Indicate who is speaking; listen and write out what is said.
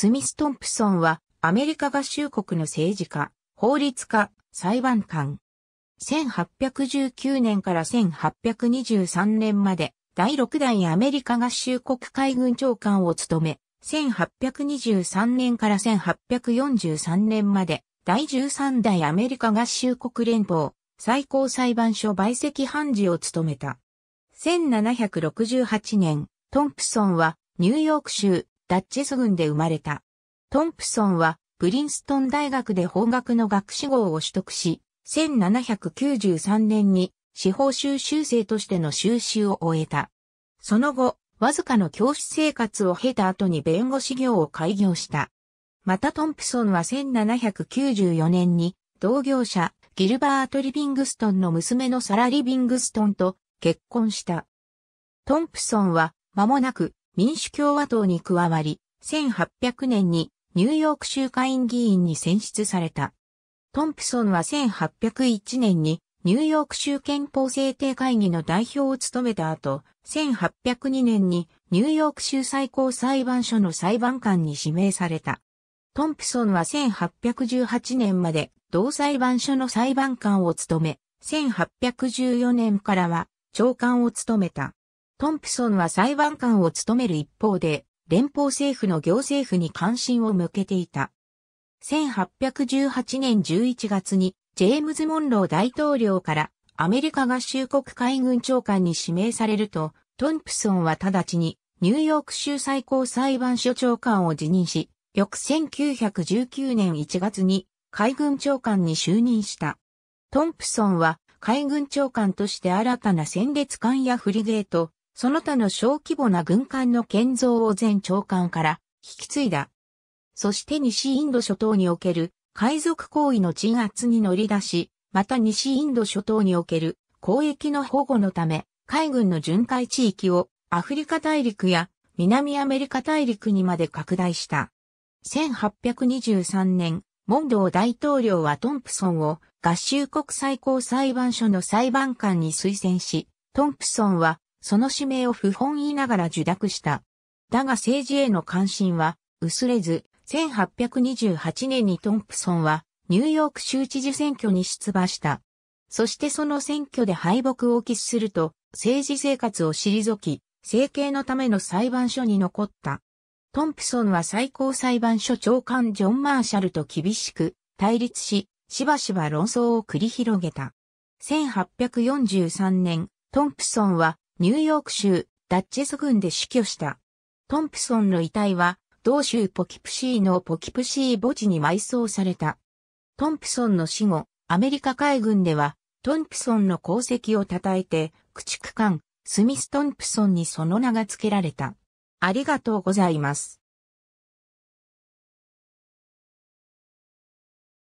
Speaker 1: スミス・トンプソンは、アメリカ合衆国の政治家、法律家、裁判官。1819年から1823年まで、第6代アメリカ合衆国海軍長官を務め、1823年から1843年まで、第13代アメリカ合衆国連邦、最高裁判所売席判事を務めた。1768年、トンプソンはニューヨーク州ダッチス郡で生まれた。トンプソンは、プリンストン大学で法学の学士号を取得し、1793年に司法修習生としての修士を終えた。その後、わずかの教師生活を経た後に弁護士業を開業した。またトンプソンは1794年に同業者ギルバート・リビングストンの娘のサラ・リビングストンと結婚した。トンプソンは間もなく民主共和党に加わり、1800年にニューヨーク州下院議員に選出された。トンプソンは1801年にニューヨーク州憲法制定会議の代表を務めた後、1802年にニューヨーク州最高裁判所の裁判官に指名された。トンプソンは1818年まで同裁判所の裁判官を務め、1814年からは長官を務めた。トンプソンは裁判官を務める一方で、連邦政府の行政府に関心を向けていた。1818年11月に、ジェームズ・モンロー大統領からアメリカ合衆国海軍長官に指名されると、トンプソンは直ちにニューヨーク州最高裁判所長官を辞任し、翌1919年1月に海軍長官に就任した。トンプソンは海軍長官として新たな戦列艦やフリゲート、その他の小規模な軍艦の建造を前長官から引き継いだ。そして西インド諸島における海賊行為の鎮圧に乗り出し、また西インド諸島における交易の保護のため、海軍の巡回地域をアフリカ大陸や南アメリカ大陸にまで拡大した。1823年、モンドー大統領はトンプソンを合衆国最高裁判所の裁判官に推薦し、トンプソンはその使命を不本意ながら受諾した。だが政治への関心は薄れず、1828年にトンプソンはニューヨーク州知事選挙に出馬した。そしてその選挙で敗北を喫すると、政治生活を退き、政権のための裁判所に残った。トンプソンは最高裁判所長官ジョン・マーシャルと厳しく対立し、しばしば論争を繰り広げた。1843年、トンプソンはニューヨーク州ダッチェス郡で死去した。トンプソンの遺体は、同州ポキプシーのポキプシー墓地に埋葬された。トンプソンの死後、アメリカ海軍では、トンプソンの功績を称えて、駆逐艦、スミス・トンプソンにその名が付けられた。ありがとうございます。